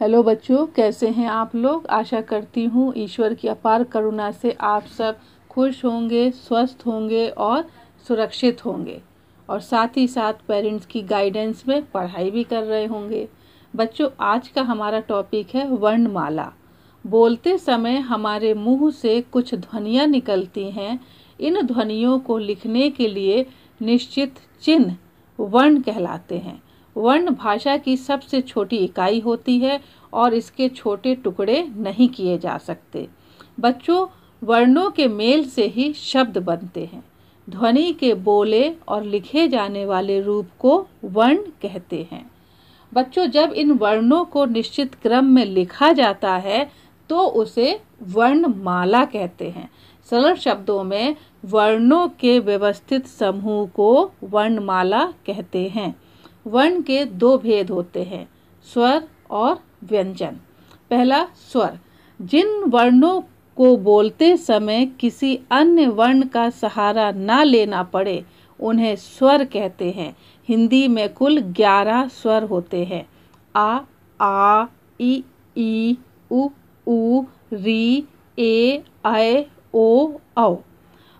hello बच्चों कैसे हैं आप लोग आशा करती हूँ ईश्वर की अपार करुणा से आप सब खुश होंगे स्वस्थ होंगे और सुरक्षित होंगे और साथ ही साथ पेरेंट्स की गाइडेंस में पढ़ाई भी कर रहे होंगे बच्चों आज का हमारा टॉपिक है वर्णमाला बोलते समय हमारे मुंह से कुछ ध्वनियाँ निकलती हैं इन ध्वनियों को लिखने के लिए निश्चित चिन्ह वर्ण कहलाते हैं वर्ण भाषा की सबसे छोटी इकाई होती है और इसके छोटे टुकड़े नहीं किए जा सकते बच्चों वर्णों के मेल से ही शब्द बनते हैं ध्वनि के बोले और लिखे जाने वाले रूप को वर्ण कहते हैं बच्चों जब इन वर्णों को निश्चित क्रम में लिखा जाता है तो उसे वर्णमाला कहते हैं सरल शब्दों में वर्णों के व्यवस्थित समूह को वर्णमाला कहते हैं वर्ण के दो भेद होते हैं स्वर और व्यंजन पहला स्वर जिन वर्णों को बोलते समय किसी अन्य वर्ण का सहारा ना लेना पड़े उन्हें स्वर कहते हैं हिंदी में कुल ग्यारह स्वर होते हैं आ आ इ ई उ उ री ए आय ओ औ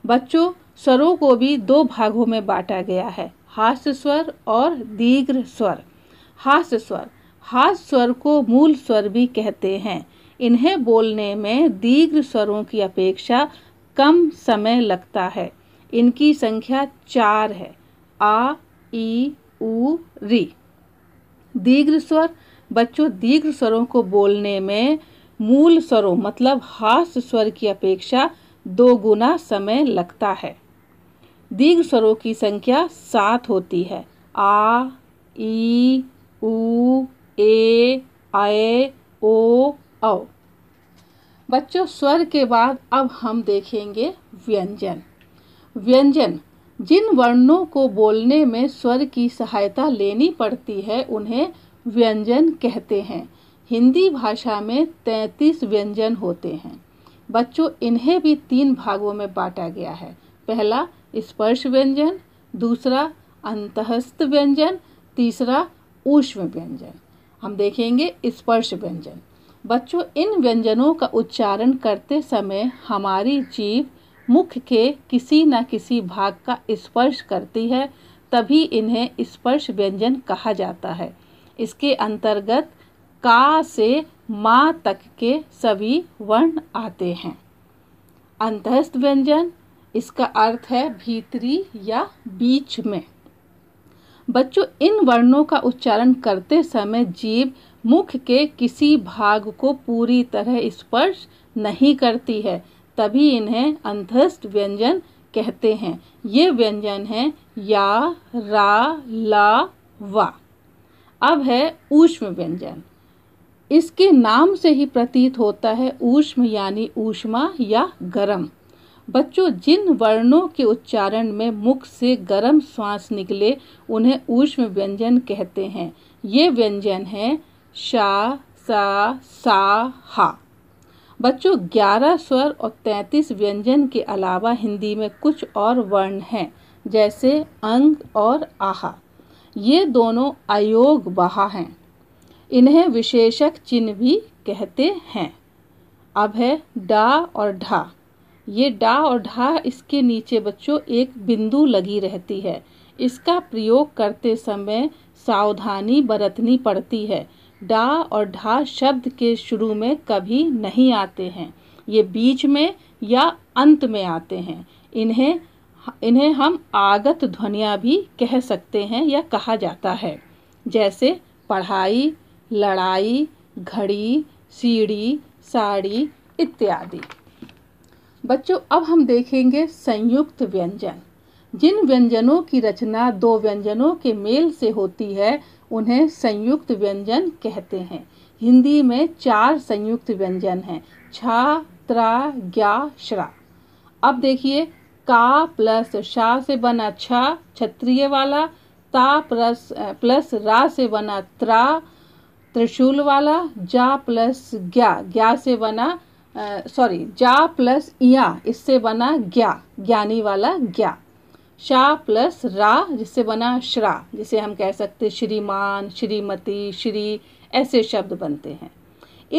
बच्चों स्वरों को भी दो भागों में बांटा गया है हास्य स्वर और दीर्घ स्वर हास्य स्वर हास्य स्वर को मूल स्वर भी कहते हैं इन्हें बोलने में दीर्घ स्वरों की अपेक्षा कम समय लगता है इनकी संख्या चार है आ ई उ री दीर्घ स्वर बच्चों दीर्घ स्वरों को बोलने में मूल स्वरों मतलब हास्य स्वर की अपेक्षा दो गुना समय लगता है दीर्घ स्वरों की संख्या सात होती है आ ई ऊ ए आए ओ औ बच्चों स्वर के बाद अब हम देखेंगे व्यंजन व्यंजन जिन वर्णों को बोलने में स्वर की सहायता लेनी पड़ती है उन्हें व्यंजन कहते हैं हिंदी भाषा में तैंतीस व्यंजन होते हैं बच्चों इन्हें भी तीन भागों में बांटा गया है पहला स्पर्श व्यंजन दूसरा अंतस्थ व्यंजन तीसरा ऊष्म व्यंजन हम देखेंगे स्पर्श व्यंजन बच्चों इन व्यंजनों का उच्चारण करते समय हमारी जीव मुख के किसी न किसी भाग का स्पर्श करती है तभी इन्हें स्पर्श व्यंजन कहा जाता है इसके अंतर्गत का से माँ तक के सभी वर्ण आते हैं अंतस्थ व्यंजन इसका अर्थ है भीतरी या बीच में बच्चों इन वर्णों का उच्चारण करते समय जीव मुख के किसी भाग को पूरी तरह स्पर्श नहीं करती है तभी इन्हें अंधस्थ व्यंजन कहते हैं ये व्यंजन है या रा ला वा अब है ऊष्म व्यंजन इसके नाम से ही प्रतीत होता है ऊष्म यानी ऊष्मा या गरम बच्चों जिन वर्णों के उच्चारण में मुख से गर्म श्वास निकले उन्हें ऊष्म व्यंजन कहते हैं ये व्यंजन है शा सा सा हा बच्चों ग्यारह स्वर और तैंतीस व्यंजन के अलावा हिंदी में कुछ और वर्ण हैं जैसे अंग और आहा ये दोनों अयोग बहा हैं इन्हें विशेषक चिन्ह भी कहते हैं अब है डा और ढा ये डा और ढा इसके नीचे बच्चों एक बिंदु लगी रहती है इसका प्रयोग करते समय सावधानी बरतनी पड़ती है डा और ढा शब्द के शुरू में कभी नहीं आते हैं ये बीच में या अंत में आते हैं इन्हें इन्हें हम आगत ध्वनियाँ भी कह सकते हैं या कहा जाता है जैसे पढ़ाई लड़ाई घड़ी सीढ़ी साड़ी इत्यादि बच्चों अब हम देखेंगे संयुक्त व्यंजन जिन व्यंजनों की रचना दो व्यंजनों के मेल से होती है उन्हें संयुक्त व्यंजन कहते हैं हिंदी में चार संयुक्त व्यंजन हैं छा त्रा ग्या श्रा अब देखिए का प्लस शाह से बना छा क्षत्रिय वाला ता प्लस प्लस रा से बना त्रा त्रिशूल वाला जा प्लस ग्या ग्या से बना सॉरी जा प्लस या इससे बना ग्या ज्ञानी वाला ग्या शा प्लस रा जिससे बना श्रा जिसे हम कह सकते श्रीमान श्रीमती श्री ऐसे शब्द बनते हैं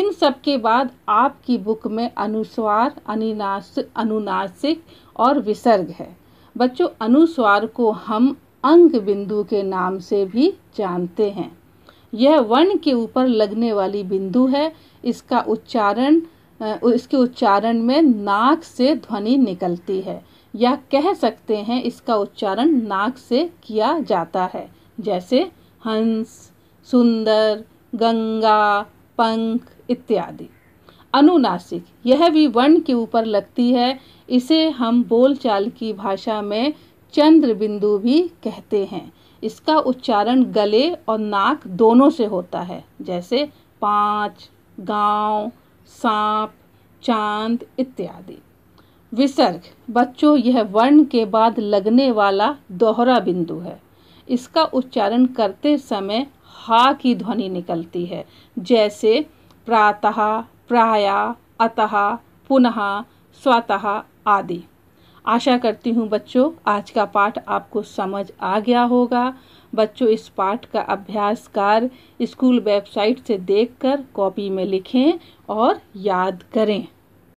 इन सब के बाद आपकी बुक में अनुस्वार अनिनास अनुनासिक और विसर्ग है बच्चों अनुस्वार को हम अंग बिंदु के नाम से भी जानते हैं यह वर्ण के ऊपर लगने वाली बिंदु है इसका उच्चारण इसके उच्चारण में नाक से ध्वनि निकलती है या कह सकते हैं इसका उच्चारण नाक से किया जाता है जैसे हंस सुंदर गंगा पंख इत्यादि अनुनासिक यह भी वर्ण के ऊपर लगती है इसे हम बोलचाल की भाषा में चंद्र बिंदु भी कहते हैं इसका उच्चारण गले और नाक दोनों से होता है जैसे पाँच गाँव सांप चांद इत्यादि विसर्ग बच्चों यह वर्ण के बाद लगने वाला दोहरा बिंदु है इसका उच्चारण करते समय हा की ध्वनि निकलती है जैसे प्रातः प्राया अतः पुनः स्वतः आदि आशा करती हूँ बच्चों आज का पाठ आपको समझ आ गया होगा बच्चों इस पाठ का अभ्यास कार स्कूल वेबसाइट से देखकर कॉपी में लिखें और याद करें